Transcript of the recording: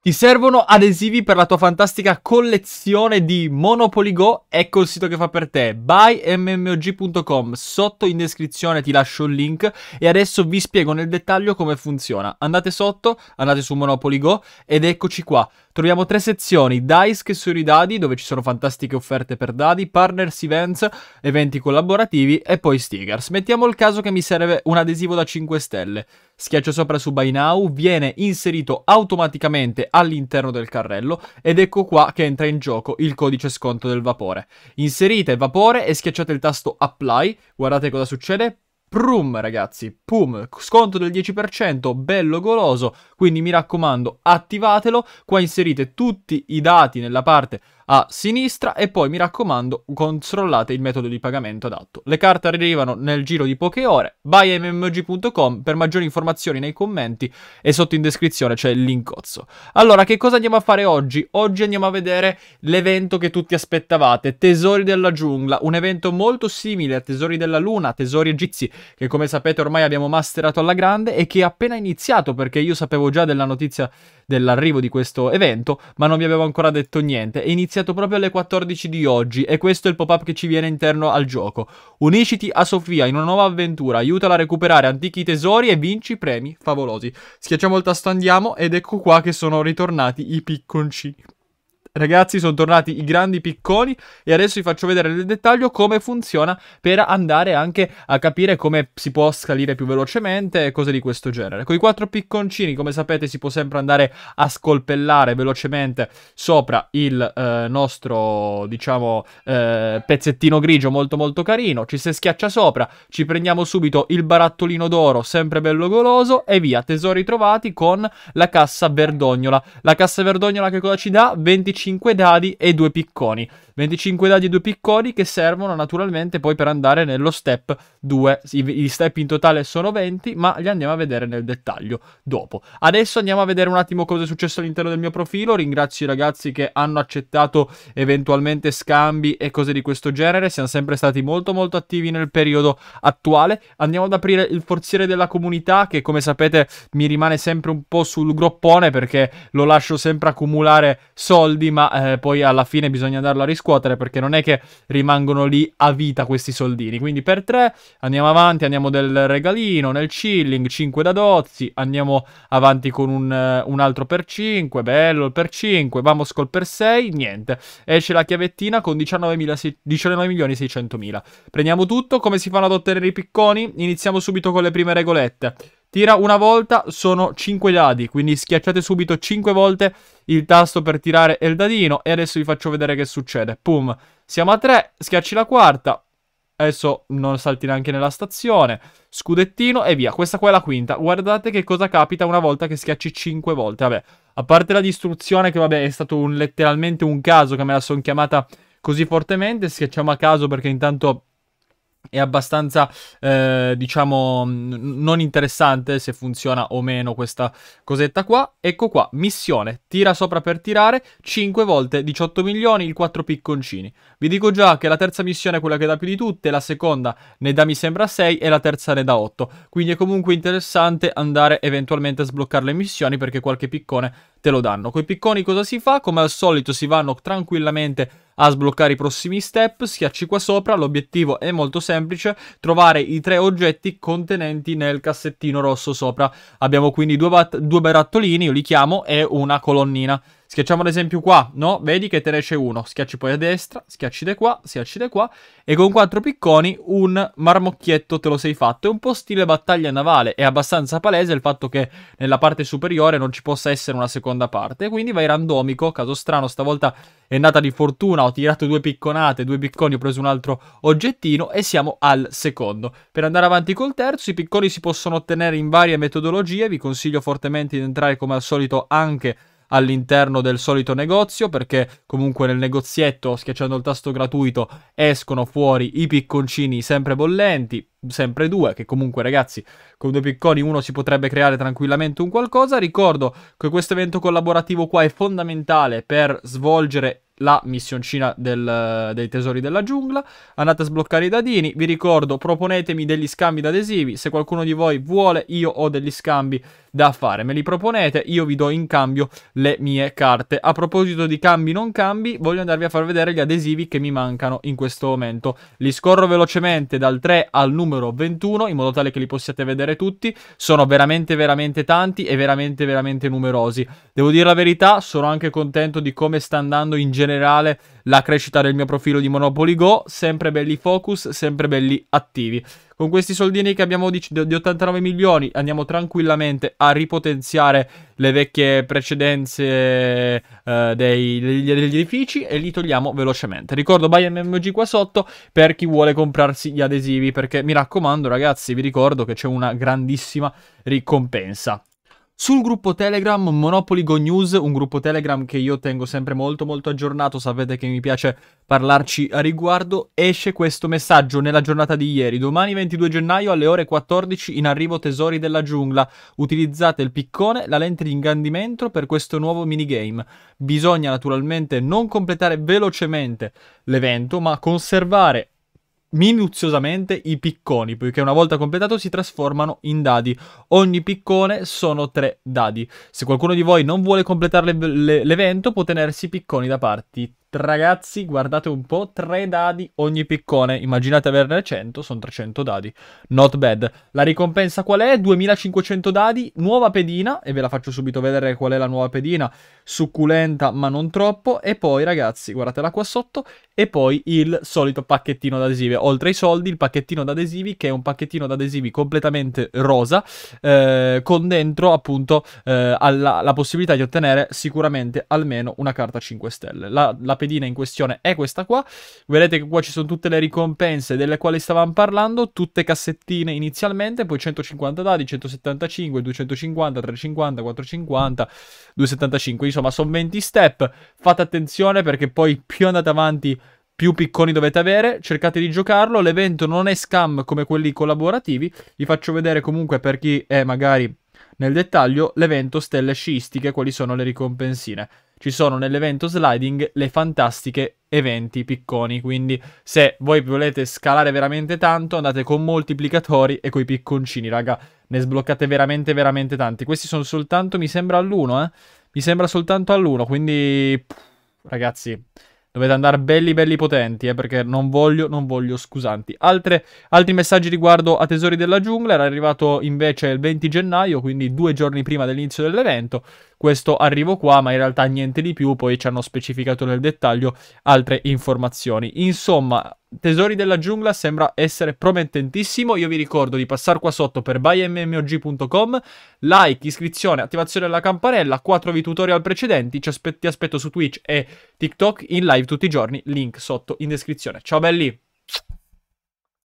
Ti servono adesivi per la tua fantastica collezione di Monopoly Go? Ecco il sito che fa per te, buymmog.com. Sotto in descrizione ti lascio il link e adesso vi spiego nel dettaglio come funziona. Andate sotto, andate su Monopoly Go ed eccoci qua. Troviamo tre sezioni, Dice che sono i dadi, dove ci sono fantastiche offerte per dadi, Partners Events, eventi collaborativi e poi stickers. Mettiamo il caso che mi serve un adesivo da 5 stelle. Schiaccio sopra su Buy Now, viene inserito automaticamente all'interno del carrello ed ecco qua che entra in gioco il codice sconto del vapore. Inserite vapore e schiacciate il tasto apply, guardate cosa succede, Prum ragazzi, pum, sconto del 10%, bello goloso, quindi mi raccomando attivatelo, qua inserite tutti i dati nella parte a sinistra e poi mi raccomando controllate il metodo di pagamento adatto. Le carte arrivano nel giro di poche ore, buymmg.com per maggiori informazioni nei commenti e sotto in descrizione c'è il linkozzo. Allora che cosa andiamo a fare oggi? Oggi andiamo a vedere l'evento che tutti aspettavate, Tesori della giungla, un evento molto simile a Tesori della Luna, Tesori egizi che come sapete ormai abbiamo masterato alla grande e che è appena iniziato perché io sapevo già della notizia dell'arrivo di questo evento, ma non vi avevo ancora detto niente. È iniziato proprio alle 14 di oggi e questo è il pop-up che ci viene interno al gioco. Unisciti a Sofia in una nuova avventura, aiutala a recuperare antichi tesori e vinci premi favolosi. Schiacciamo il tasto andiamo ed ecco qua che sono ritornati i picconcini. Ragazzi, sono tornati i grandi picconi e adesso vi faccio vedere nel dettaglio come funziona per andare anche a capire come si può scalire più velocemente e cose di questo genere. Con i quattro picconcini, come sapete, si può sempre andare a scolpellare velocemente sopra il eh, nostro, diciamo, eh, pezzettino grigio molto molto carino. Ci si schiaccia sopra, ci prendiamo subito il barattolino d'oro, sempre bello goloso, e via, tesori trovati con la cassa verdognola. La cassa verdognola che cosa ci dà? 25 25 dadi e 2 picconi. 25 dadi e 2 picconi che servono naturalmente poi per andare nello step 2. Gli step in totale sono 20, ma li andiamo a vedere nel dettaglio dopo. Adesso andiamo a vedere un attimo cosa è successo all'interno del mio profilo. Ringrazio i ragazzi che hanno accettato eventualmente scambi e cose di questo genere. Siamo sempre stati molto molto attivi nel periodo attuale. Andiamo ad aprire il forziere della comunità che come sapete mi rimane sempre un po' sul groppone perché lo lascio sempre accumulare soldi soldi, ma eh, poi alla fine bisogna andarlo a riscuotere perché non è che rimangono lì a vita questi soldini. Quindi per 3 andiamo avanti, andiamo del regalino nel chilling, 5 da dozzi, andiamo avanti con un, eh, un altro per 5, bello il per 5, vamos col per 6, niente. Esce la chiavettina con 19.600.000. 19 Prendiamo tutto, come si fanno ad ottenere i picconi? Iniziamo subito con le prime regolette. Tira una volta, sono 5 dadi, quindi schiacciate subito 5 volte il tasto per tirare il dadino e adesso vi faccio vedere che succede. Pum, siamo a 3, schiacci la quarta, adesso non salti neanche nella stazione, scudettino e via. Questa qua è la quinta, guardate che cosa capita una volta che schiacci 5 volte. Vabbè, a parte la distruzione che vabbè è stato un, letteralmente un caso che me la sono chiamata così fortemente, schiacciamo a caso perché intanto è abbastanza, eh, diciamo, mm, non interessante se funziona o meno questa cosetta qua. Ecco qua, missione, tira sopra per tirare, 5 volte 18 milioni, il 4 picconcini. Vi dico già che la terza missione è quella che dà più di tutte, la seconda ne dà mi sembra 6 e la terza ne dà 8. Quindi è comunque interessante andare eventualmente a sbloccare le missioni perché qualche piccone te lo danno. Con i picconi cosa si fa? Come al solito si vanno tranquillamente a sbloccare i prossimi step, schiacci qua sopra, l'obiettivo è molto semplice, trovare i tre oggetti contenenti nel cassettino rosso sopra. Abbiamo quindi due, due barattolini, io li chiamo, e una colonnina. Schiacciamo ad esempio qua, no? Vedi che te ne esce uno. Schiacci poi a destra, schiacci da qua, schiacci da qua. E con quattro picconi un marmocchietto te lo sei fatto. È un po' stile battaglia navale. È abbastanza palese il fatto che nella parte superiore non ci possa essere una seconda parte. Quindi vai randomico. Caso strano, stavolta è nata di fortuna. Ho tirato due picconate, due picconi, ho preso un altro oggettino e siamo al secondo. Per andare avanti col terzo, i picconi si possono ottenere in varie metodologie. Vi consiglio fortemente di entrare come al solito anche all'interno del solito negozio perché comunque nel negozietto schiacciando il tasto gratuito escono fuori i picconcini sempre bollenti sempre due che comunque ragazzi con due picconi uno si potrebbe creare tranquillamente un qualcosa ricordo che questo evento collaborativo qua è fondamentale per svolgere la missioncina del, dei tesori della giungla. Andate a sbloccare i dadini. Vi ricordo, proponetemi degli scambi d'adesivi. Se qualcuno di voi vuole, io ho degli scambi da fare. Me li proponete, io vi do in cambio le mie carte. A proposito di cambi non cambi, voglio andarvi a far vedere gli adesivi che mi mancano in questo momento. Li scorro velocemente dal 3 al numero 21, in modo tale che li possiate vedere tutti. Sono veramente, veramente tanti e veramente, veramente numerosi. Devo dire la verità, sono anche contento di come sta andando in generale generale la crescita del mio profilo di Monopoly Go, sempre belli focus, sempre belli attivi. Con questi soldini che abbiamo di, di 89 milioni andiamo tranquillamente a ripotenziare le vecchie precedenze eh, dei, degli, degli, edifici e li togliamo velocemente. Ricordo buy MMG qua sotto per chi vuole comprarsi gli adesivi perché mi raccomando ragazzi vi ricordo che c'è una grandissima ricompensa. Sul gruppo Telegram Monopoly Go News, un gruppo Telegram che io tengo sempre molto molto aggiornato, sapete che mi piace parlarci a riguardo, esce questo messaggio nella giornata di ieri. Domani 22 gennaio alle ore 14 in arrivo Tesori della Giungla. Utilizzate il piccone, la lente di ingrandimento per questo nuovo minigame. Bisogna naturalmente non completare velocemente l'evento, ma conservare minuziosamente i picconi, poiché una volta completato si trasformano in dadi. Ogni piccone sono tre dadi. Se qualcuno di voi non vuole completare l'evento, può tenersi i picconi da parte Ragazzi, guardate un po', 3 dadi ogni piccone. Immaginate averne 100, sono 300 dadi. Not bad. La ricompensa qual è? 2500 dadi, nuova pedina, e ve la faccio subito vedere qual è la nuova pedina. Succulenta, ma non troppo. E poi, ragazzi, guardatela qua sotto. E poi il solito pacchettino d'adesivi. Oltre ai soldi, il pacchettino d'adesivi, che è un pacchettino d'adesivi completamente rosa, eh, con dentro, appunto, eh, alla, la possibilità di ottenere sicuramente almeno una carta 5 stelle. La, la pedina in questione è questa qua. Vedete che qua ci sono tutte le ricompense delle quali stavamo parlando, tutte cassettine inizialmente, poi 150 dadi, 175, 250, 350, 450, 275. Insomma, sono 20 step. Fate attenzione perché poi più andate avanti più picconi dovete avere, cercate di giocarlo, l'evento non è scam come quelli collaborativi, vi faccio vedere comunque per chi è magari nel dettaglio l'evento stelle sciistiche, quali sono le ricompensine ci sono nell'evento sliding le fantastiche eventi picconi, quindi se voi volete scalare veramente tanto andate con moltiplicatori e coi picconcini, raga, ne sbloccate veramente veramente tanti. Questi sono soltanto, mi sembra all'uno eh? Mi sembra soltanto all'uno quindi pff, ragazzi, Dovete andare belli belli potenti, eh, perché non voglio, non voglio scusanti. Altre, altri messaggi riguardo a Tesori della Giungla, era arrivato invece il 20 gennaio, quindi due giorni prima dell'inizio dell'evento. Questo arrivo qua, ma in realtà niente di più, poi ci hanno specificato nel dettaglio altre informazioni. Insomma, Tesori della giungla sembra essere promettentissimo. Io vi ricordo di passare qua sotto per buymmog.com, like, iscrizione, attivazione della campanella, 4 tutorial precedenti. Ci aspe- ti aspetto su Twitch e TikTok in live tutti i giorni. Link sotto in descrizione. Ciao belli!